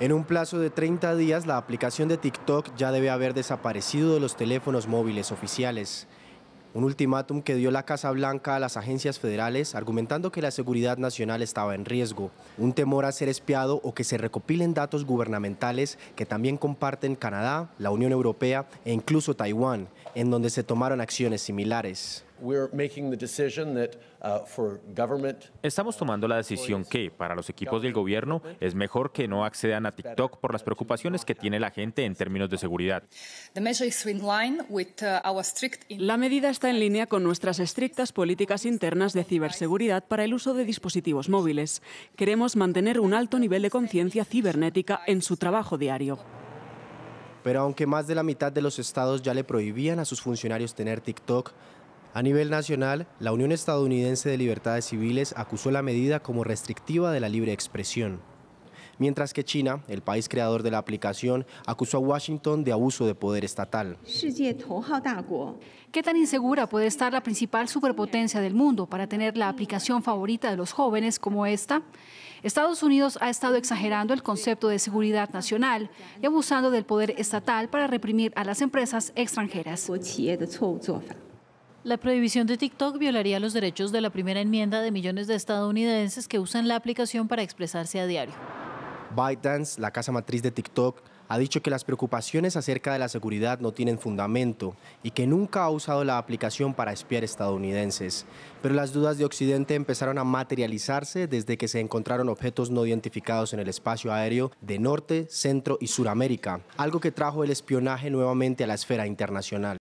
En un plazo de 30 días, la aplicación de TikTok ya debe haber desaparecido de los teléfonos móviles oficiales. Un ultimátum que dio la Casa Blanca a las agencias federales argumentando que la seguridad nacional estaba en riesgo, un temor a ser espiado o que se recopilen datos gubernamentales que también comparten Canadá, la Unión Europea e incluso Taiwán, en donde se tomaron acciones similares. Uh, Estamos tomando la decisión que, para los equipos del gobierno, es mejor que no accedan a TikTok por las preocupaciones que tiene la gente en términos de seguridad. Uh, la medida está en línea con nuestras estrictas políticas internas de ciberseguridad para el uso de dispositivos móviles. Queremos mantener un alto nivel de conciencia cibernética en su trabajo diario. Pero aunque más de la mitad de los estados ya le prohibían a sus funcionarios tener TikTok, a nivel nacional, la Unión Estadounidense de Libertades Civiles acusó la medida como restrictiva de la libre expresión. Mientras que China, el país creador de la aplicación, acusó a Washington de abuso de poder estatal. ¿Qué tan insegura puede estar la principal superpotencia del mundo para tener la aplicación favorita de los jóvenes como esta? Estados Unidos ha estado exagerando el concepto de seguridad nacional y abusando del poder estatal para reprimir a las empresas extranjeras. La prohibición de TikTok violaría los derechos de la primera enmienda de millones de estadounidenses que usan la aplicación para expresarse a diario. ByteDance, la casa matriz de TikTok, ha dicho que las preocupaciones acerca de la seguridad no tienen fundamento y que nunca ha usado la aplicación para espiar estadounidenses. Pero las dudas de Occidente empezaron a materializarse desde que se encontraron objetos no identificados en el espacio aéreo de Norte, Centro y Suramérica, algo que trajo el espionaje nuevamente a la esfera internacional.